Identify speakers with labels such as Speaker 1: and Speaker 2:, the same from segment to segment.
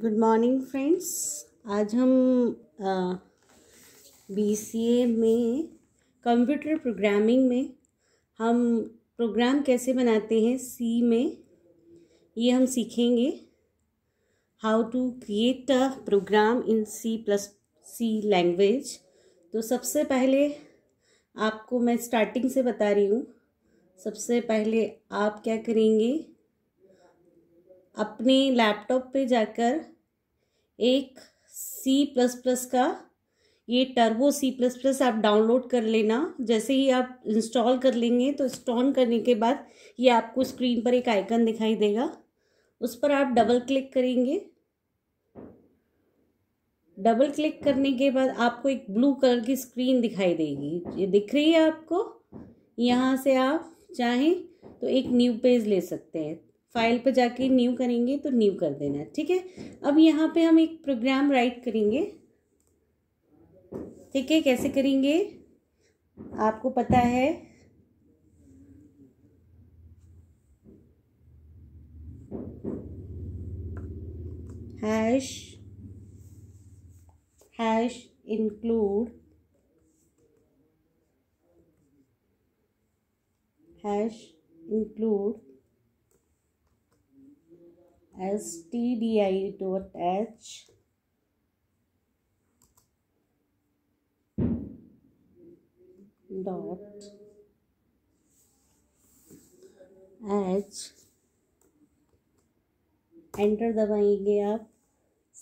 Speaker 1: good morning friends आज हम B C ए में कंप्यूटर प्रोग्रामिंग में हम प्रोग्राम कैसे बनाते हैं सी में ये हम सीखेंगे how to create a program in C plus C language तो सबसे पहले आपको मैं स्टार्टिंग से बता रही हूँ सबसे पहले आप क्या करेंगे अपने लैपटॉप पे जाकर एक सी प्लस प्लस का ये टर्बो सी प्लस प्लस आप डाउनलोड कर लेना जैसे ही आप इंस्टॉल कर लेंगे तो इंस्टॉल करने के बाद ये आपको स्क्रीन पर एक आइकन दिखाई देगा उस पर आप डबल क्लिक करेंगे डबल क्लिक करने के बाद आपको एक ब्लू कलर की स्क्रीन दिखाई देगी ये दिख रही है आपको यहाँ से आप चाहें तो एक न्यू पेज ले सकते हैं फाइल पर जाके न्यू करेंगे तो न्यू कर देना ठीक है अब यहाँ पे हम एक प्रोग्राम राइट करेंगे ठीक है कैसे करेंगे आपको पता है hash hash include hash include S T D I dot H dot H enter दबाएंगे आप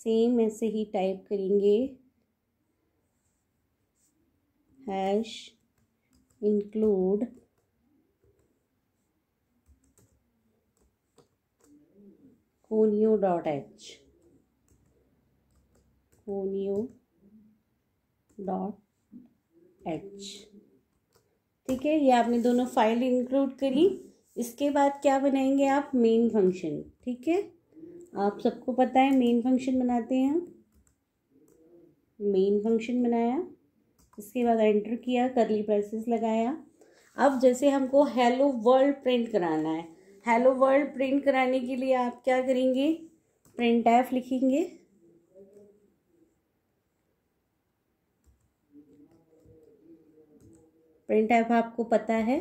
Speaker 1: सेम ऐसे ही टाइप करेंगे hash include conio dot H conio dot H ठीक है ये आपने दोनों फाइल इंक्लूड करी इसके बाद क्या बनाएंगे आप मेन फंक्शन ठीक है आप सबको पता है मेन फंक्शन बनाते हैं मेन फंक्शन बनाया इसके बाद एंटर किया करली प्रेसेस लगाया अब जैसे हमको हेलो वर्ल्ड प्रिंट कराना है हेलो वर्ल्ड प्रिंट कराने के लिए आप क्या करेंगे प्रिंट एफ लिखेंगे प्रिंट ऐप आपको पता है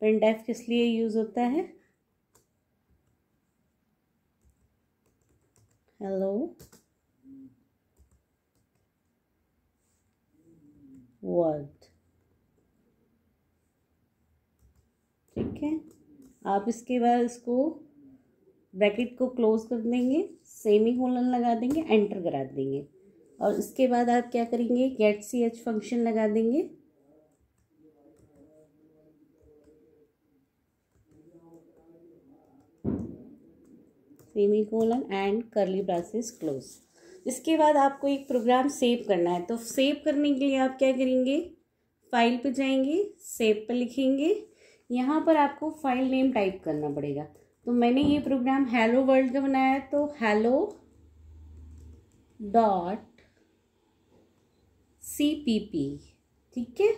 Speaker 1: प्रिंट ऐप किस लिए यूज़ होता है हेलो वर्ल्ड ठीक है आप इसके बाद इसको ब्रैकेट को क्लोज कर देंगे सेमी होलन लगा देंगे एंटर करा देंगे और इसके बाद आप क्या करेंगे गेट सी एच फंक्शन लगा देंगे semicolon and curly braces close इसके बाद आपको एक प्रोग्राम सेव करना है तो सेव करने के लिए आप क्या करेंगे फाइल पे जाएंगे सेव पे लिखेंगे यहाँ पर आपको फाइल नेम टाइप करना पड़ेगा तो मैंने ये प्रोग्राम हेलो वर्ल्ड का बनाया है तो hello dot C P P ठीक है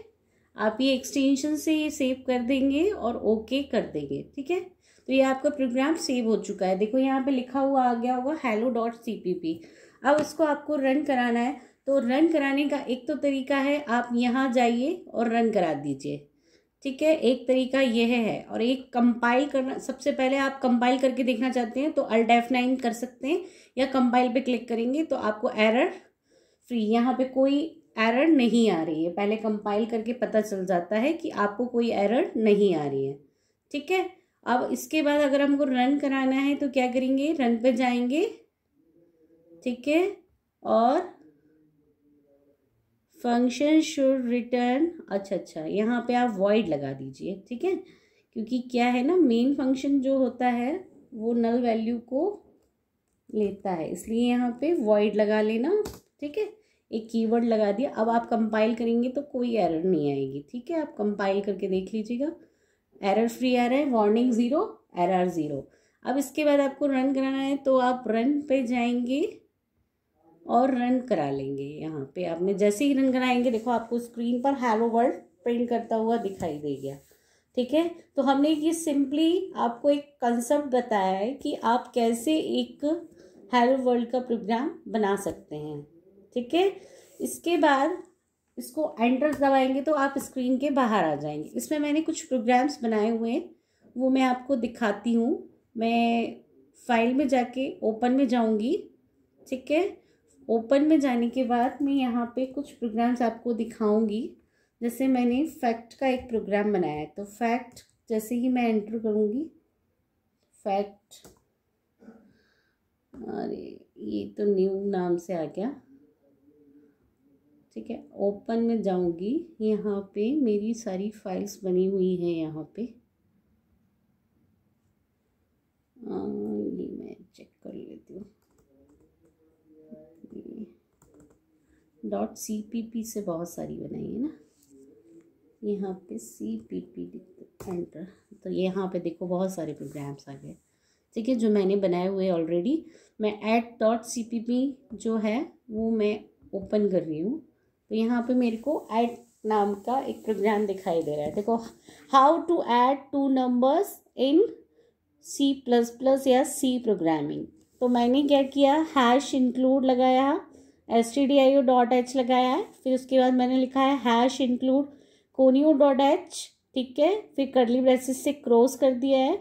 Speaker 1: आप ये एक्सटेंशन से ये सेव कर देंगे और ओके okay कर देंगे ठीक है तो ये आपका प्रोग्राम सेव हो चुका है देखो यहाँ पे लिखा हुआ आ गया होगा hello dot C P P अब इसको आपको रन कराना है तो रन कराने का एक तो तरीका है आप यहाँ जाइए और रन करा दीजिए ठीक है एक तरीका यह है और एक कंपाइल करना सबसे पहले आप कंपाइल करके देखना चाहते हैं तो अल्ट एफ नाइन कर सकते हैं या कंपाइल पे क्लिक करेंगे तो आपको एरर फ्री यहाँ पे कोई एरर नहीं आ रही है पहले कंपाइल करके पता चल जाता है कि आपको कोई एरर नहीं आ रही है ठीक है अब इसके बाद अगर हमको रन कराना है तो क्या करेंगे रन पर जाएंगे ठीक है और फंक्शन शुड रिटर्न अच्छा अच्छा यहाँ पे आप वॉइड लगा दीजिए ठीक है क्योंकि क्या है ना मेन फंक्शन जो होता है वो नल वैल्यू को लेता है इसलिए यहाँ पे वॉइड लगा लेना ठीक है एक कीवर्ड लगा दिया अब आप कंपाइल करेंगे तो कोई एरर नहीं आएगी ठीक है आप कंपाइल करके देख लीजिएगा एरर फ्री आ रहा है वार्निंग ज़ीरो एरर ज़ीरो अब इसके बाद आपको रन कराना है तो आप रन पे जाएंगे और रन करा लेंगे यहाँ पे आपने जैसे ही रन कराएंगे देखो आपको स्क्रीन पर हैलो वर्ल्ड प्रिंट करता हुआ दिखाई दे गया ठीक है तो हमने ये सिंपली आपको एक कंसेप्ट बताया है कि आप कैसे एक हैलो वर्ल्ड का प्रोग्राम बना सकते हैं ठीक है इसके बाद इसको एंटर दबाएंगे तो आप स्क्रीन के बाहर आ जाएंगे इसमें मैंने कुछ प्रोग्राम्स बनाए हुए हैं वो मैं आपको दिखाती हूँ मैं फाइल में जाके ओपन में जाऊँगी ठीक है ओपन में जाने के बाद मैं यहाँ पे कुछ प्रोग्राम्स आपको दिखाऊंगी जैसे मैंने फैक्ट का एक प्रोग्राम बनाया है तो फैक्ट जैसे ही मैं एंटर करूँगी फैक्ट अरे ये तो न्यू नाम से आ गया ठीक है ओपन में जाऊंगी यहाँ पे मेरी सारी फाइल्स बनी हुई हैं यहाँ पे आ, ये मैं चेक कर लेती हूँ डॉट सी पी पी से बहुत सारी बनाई है ना यहाँ पे सी पी पी एंटर तो यहाँ पे देखो बहुत सारे प्रोग्राम्स आ गए ठीक है जो मैंने बनाए हुए ऑलरेडी मैं eight dot C P P जो है वो मैं ओपन कर रही हूँ तो यहाँ पे मेरे को एट नाम का एक प्रोग्राम दिखाई दे रहा है देखो how to add two numbers in C plus plus या सी प्रोग्रामिंग तो मैंने क्या किया हैश इंक्लूड लगाया S T D I O dot H लगाया है फिर उसके बाद मैंने लिखा है hash include conio dot H ठीक है फिर करली ब्रेसिस से क्रॉस कर दिया है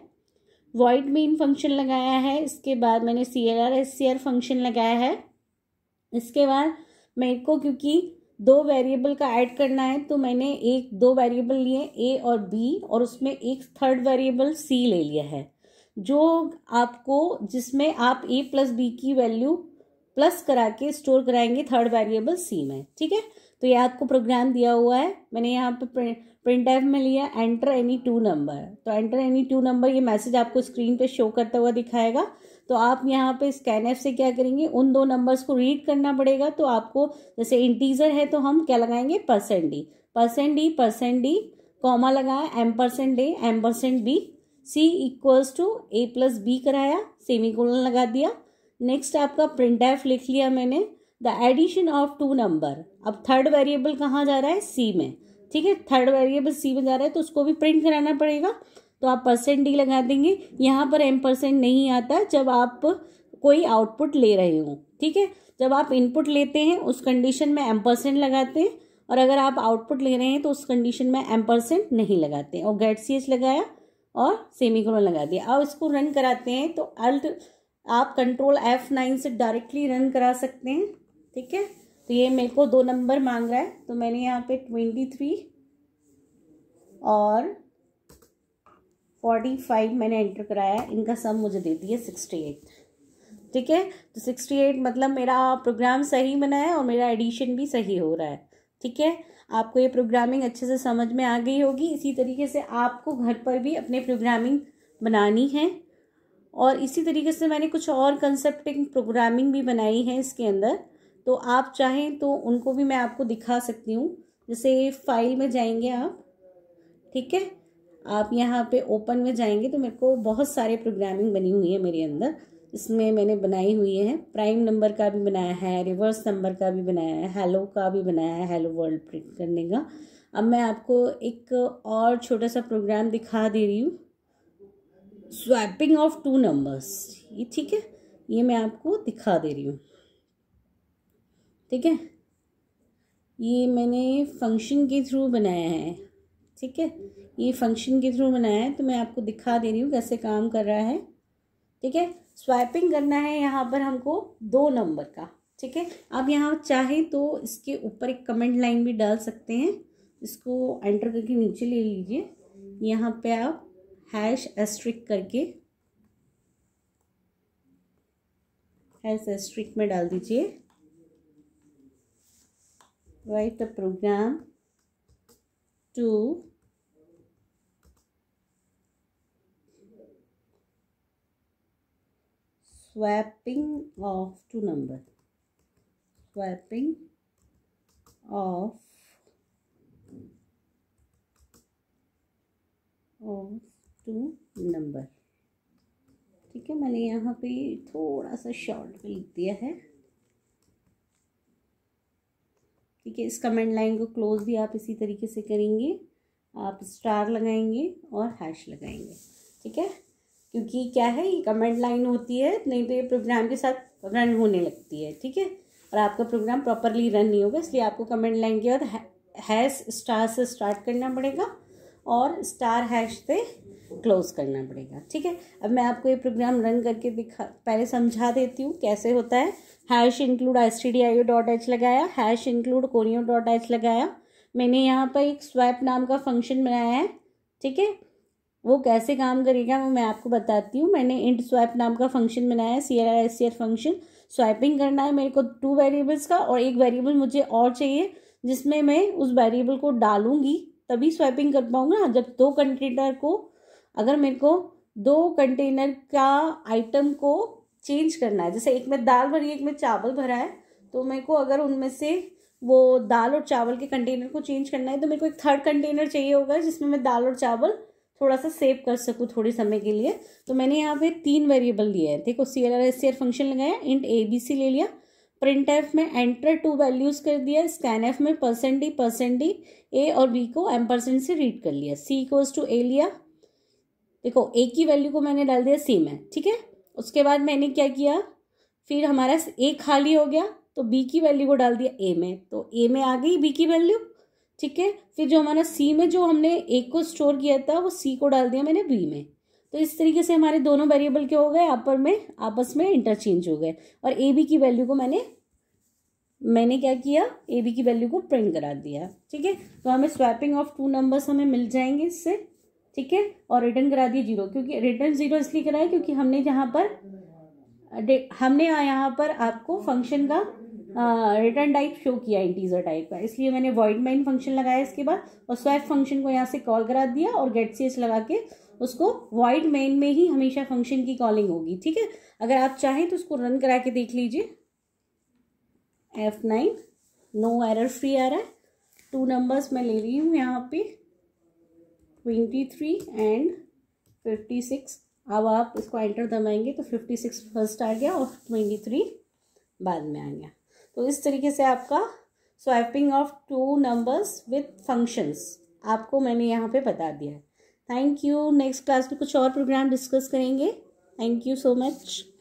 Speaker 1: वॉइड मेन फंक्शन लगाया है इसके बाद मैंने C L R S C R function लगाया है इसके बाद मेरे को क्योंकि दो वेरिएबल का ऐड करना है तो मैंने एक दो वेरिएबल लिए ए और बी और उसमें एक थर्ड वेरिएबल सी ले लिया है जो आपको जिसमें आप ए प्लस बी की वैल्यू प्लस करा के स्टोर कराएंगे थर्ड वेरिएबल सी में ठीक है तो ये आपको प्रोग्राम दिया हुआ है मैंने यहाँ पे प्रिंट एफ में लिया एंटर एनी टू नंबर तो एंटर एनी टू नंबर ये मैसेज आपको स्क्रीन पे शो करता हुआ दिखाएगा तो आप यहाँ पे स्कैन एफ से क्या करेंगे उन दो नंबर्स को रीड करना पड़ेगा तो आपको जैसे इंटीजर है तो हम क्या लगाएंगे percent D percent D percent D comma लगाया M percent A M percent B C equals to A plus B कराया सेमी लगा दिया नेक्स्ट आपका प्रिंट एफ लिख लिया मैंने the addition of two number अब थर्ड वेरिएबल कहाँ जा रहा है सी में ठीक है थर्ड वेरिएबल सी में जा रहा है तो उसको भी प्रिंट कराना पड़ेगा तो आप परसेंट डी लगा देंगे यहाँ पर एम परसेंट नहीं आता जब आप कोई आउटपुट ले रहे हो ठीक है जब आप इनपुट लेते हैं उस कंडीशन में एम परसेंट लगाते हैं और अगर आप आउटपुट ले रहे हैं तो उस कंडीशन में एम परसेंट नहीं लगाते हैं और गेट सी एच लगाया और सेमी क्रोन लगा दिया अब इसको रन कराते हैं तो अल्ट आप कंट्रोल एफ नाइन से डायरेक्टली रन करा सकते हैं ठीक है तो ये मेरे को दो नंबर मांग रहा है तो मैंने यहाँ पे ट्वेंटी थ्री और फोर्टी फाइव मैंने एंटर कराया इनका सम मुझे दे दिया सिक्सटी एट ठीक है तो सिक्सटी एट मतलब मेरा प्रोग्राम सही बना है और मेरा एडिशन भी सही हो रहा है ठीक है आपको ये प्रोग्रामिंग अच्छे से समझ में आ गई होगी इसी तरीके से आपको घर पर भी अपने प्रोग्रामिंग बनानी है और इसी तरीके से मैंने कुछ और कंसेप्टिंग प्रोग्रामिंग भी बनाई है इसके अंदर तो आप चाहें तो उनको भी मैं आपको दिखा सकती हूँ जैसे फाइल में जाएंगे आप ठीक है आप यहाँ पे ओपन में जाएंगे तो मेरे को बहुत सारे प्रोग्रामिंग बनी हुई है मेरे अंदर इसमें मैंने बनाई हुई है प्राइम नंबर का भी बनाया है रिवर्स नंबर का भी बनाया है हेलो का भी बनाया है हेलो वर्ल्ड प्रिंट करने का अब मैं आपको एक और छोटा सा प्रोग्राम दिखा दे रही हूँ स्वैपिंग ऑफ टू नंबर्स ये ठीक है ये मैं आपको दिखा दे रही हूँ ठीक है ये मैंने फंक्शन के थ्रू बनाया है ठीक है ये फंक्शन के थ्रू बनाया है तो मैं आपको दिखा दे रही हूँ कैसे काम कर रहा है ठीक है स्वाइपिंग करना है यहाँ पर हमको दो नंबर का ठीक है आप यहाँ चाहे तो इसके ऊपर एक कमेंट लाइन भी डाल सकते हैं इसको एंटर करके नीचे ले लीजिए यहाँ पे आप हैश एस्ट्रिक करके हैश एस्ट्रिक में डाल दीजिए write the program to swapping of two number swapping of of two number ठीक है मैंने यहाँ पे थोड़ा सा शॉर्ट में लिख दिया है ठीक है इस कमेंट लाइन को क्लोज भी आप इसी तरीके से करेंगे आप स्टार लगाएंगे और हैश लगाएंगे ठीक है क्योंकि क्या है ये कमेंट लाइन होती है नहीं तो ये प्रोग्राम के साथ रन होने लगती है ठीक है और आपका प्रोग्राम प्रॉपरली रन नहीं होगा इसलिए आपको कमेंट लाइन के बाद हैश स्टार से स्टार्ट करना पड़ेगा और स्टार हैश से क्लोज करना पड़ेगा ठीक है अब मैं आपको ये प्रोग्राम रन करके दिखा पहले समझा देती हूँ कैसे होता है hash include S T D I O dot H लगाया hash include conio dot H लगाया मैंने यहाँ पर एक स्वैप नाम का फंक्शन बनाया है ठीक है वो कैसे काम करेगा वो मैं आपको बताती हूँ मैंने इंट स्वैप नाम का फंक्शन बनाया है C R S C R function swapping करना है मेरे को टू वेरिएबल्स का और एक वेरिएबल मुझे और चाहिए जिसमें मैं उस वेरिएबल को डालूंगी तभी स्वाइपिंग कर पाऊँगा जब दो कंटेनर को अगर मेरे को दो कंटेनर का आइटम को चेंज करना है जैसे एक में दाल भरी एक में चावल भरा है तो मेरे को अगर उनमें से वो दाल और चावल के कंटेनर को चेंज करना है तो मेरे को एक थर्ड कंटेनर चाहिए होगा जिसमें मैं दाल और चावल थोड़ा सा सेव कर सकूँ थोड़े समय के लिए तो मैंने यहाँ पे तीन वेरिएबल लिए हैं देखो C L R S C R function लगाया इंट ए बी सी ले लिया प्रिंट एफ में एंटर टू वैल्यूज़ कर दिया स्कैन एफ में percent D percent D A और बी को एम परसेंट से रीड कर लिया सी इक्वल्स टू ए लिया देखो ए की वैल्यू को मैंने डाल दिया सी में ठीक है उसके बाद मैंने क्या किया फिर हमारा ए खाली हो गया तो बी की वैल्यू को डाल दिया ए में तो ए में आ गई बी की वैल्यू ठीक है फिर जो हमारा सी में जो हमने ए को स्टोर किया था वो सी को डाल दिया मैंने बी में तो इस तरीके से हमारे दोनों वेरिएबल क्या हो गए आपस में आपस में इंटरचेंज हो गए और ए बी की वैल्यू को मैंने मैंने क्या किया ए बी की वैल्यू को प्रिंट करा दिया ठीक है तो हमें स्वैपिंग ऑफ टू नंबर्स हमें मिल जाएंगे इससे ठीक है और रिटर्न करा दिए जीरो क्योंकि रिटर्न जीरो इसलिए कराया क्योंकि हमने यहाँ पर हमने यहाँ पर आपको फंक्शन का रिटर्न टाइप शो किया इंटीजर टाइप का इसलिए मैंने वॉइड माइन फंक्शन लगाया इसके बाद और स्वैप फंक्शन को यहाँ से कॉल करा दिया और गेट सी लगा के उसको वॉइड मेन में ही हमेशा फंक्शन की कॉलिंग होगी ठीक है अगर आप चाहें तो उसको रन करा के देख लीजिए F nine no error free आ रहा है टू नंबर्स मैं ले रही हूँ यहाँ पे twenty three and fifty six अब आप इसको एंटर दबाएंगे तो फिफ्टी सिक्स फर्स्ट आ गया और ट्वेंटी थ्री बाद में आ गया तो इस तरीके से आपका swapping of two numbers with functions आपको मैंने यहाँ पे बता दिया है थैंक यू नेक्स्ट क्लास में कुछ और प्रोग्राम डिस्कस करेंगे थैंक यू सो मच